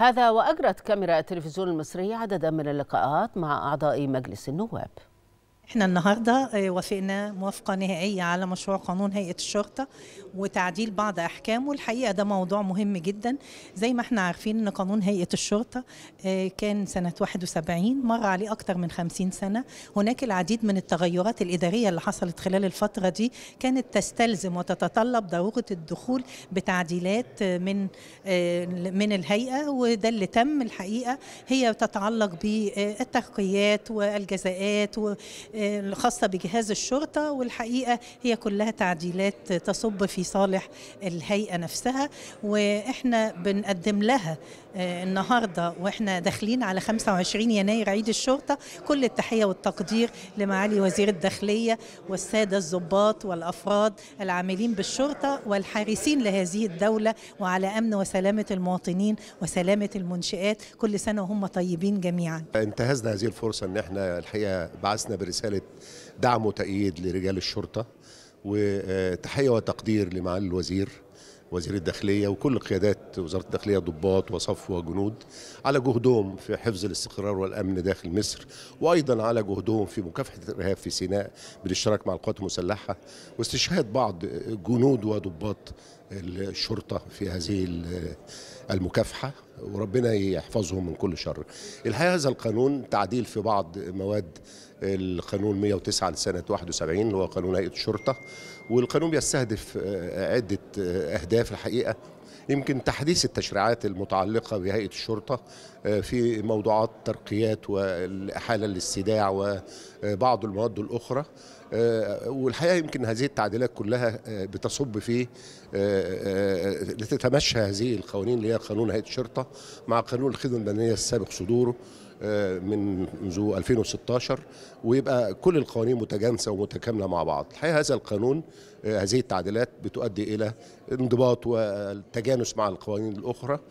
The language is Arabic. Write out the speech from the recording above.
هذا وأجرت كاميرا التلفزيون المصري عددا من اللقاءات مع أعضاء مجلس النواب احنا النهارده آه، وافقنا موافقه نهائيه على مشروع قانون هيئه الشرطه وتعديل بعض احكامه الحقيقه ده موضوع مهم جدا زي ما احنا عارفين ان قانون هيئه الشرطه آه، كان سنه 71 مر عليه اكتر من 50 سنه هناك العديد من التغيرات الاداريه اللي حصلت خلال الفتره دي كانت تستلزم وتتطلب ضروره الدخول بتعديلات آه، من من الهيئه وده اللي تم الحقيقه هي تتعلق بالترقيات والجزاءات و الخاصة آه، بجهاز الشرطة والحقيقة هي كلها تعديلات تصب في صالح الهيئة نفسها وإحنا بنقدم لها آه، النهاردة وإحنا داخلين على 25 يناير عيد الشرطة كل التحية والتقدير لمعالي وزير الداخلية والسادة الضباط والأفراد العاملين بالشرطة والحارسين لهذه الدولة وعلى أمن وسلامة المواطنين وسلامة المنشآت كل سنة وهم طيبين جميعا انتهزنا هذه الفرصة أن احنا الحقيقة بعثنا برسالة رساله دعم وتأييد لرجال الشرطه وتحيه وتقدير لمعالي الوزير وزير الداخليه وكل قيادات وزاره الداخليه ضباط وصف وجنود على جهدهم في حفظ الاستقرار والامن داخل مصر وايضا على جهدهم في مكافحه الارهاب في سيناء بالاشتراك مع القوات المسلحه واستشهاد بعض جنود وضباط الشرطه في هذه المكافحه وربنا يحفظهم من كل شر. الحقيقه هذا القانون تعديل في بعض مواد القانون 109 لسنه 71 اللي هو قانون هيئه الشرطه والقانون بيستهدف عده اهداف الحقيقه يمكن تحديث التشريعات المتعلقة بهيئة الشرطة آه، في موضوعات الترقيات والإحالة الاستداع وبعض المواد الأخرى آه، والحقيقة يمكن هذه التعديلات كلها آه، بتصب في لتتمشى هذه القوانين اللي هي قانون هيئة الشرطة مع قانون الخدمة المدنية السابق صدوره من منذ 2016 ويبقى كل القوانين متجانسه ومتكامله مع بعض الحقيقه هذا القانون هذه التعديلات بتؤدي الى انضباط والتجديد التجانس مع القوانين الأخرى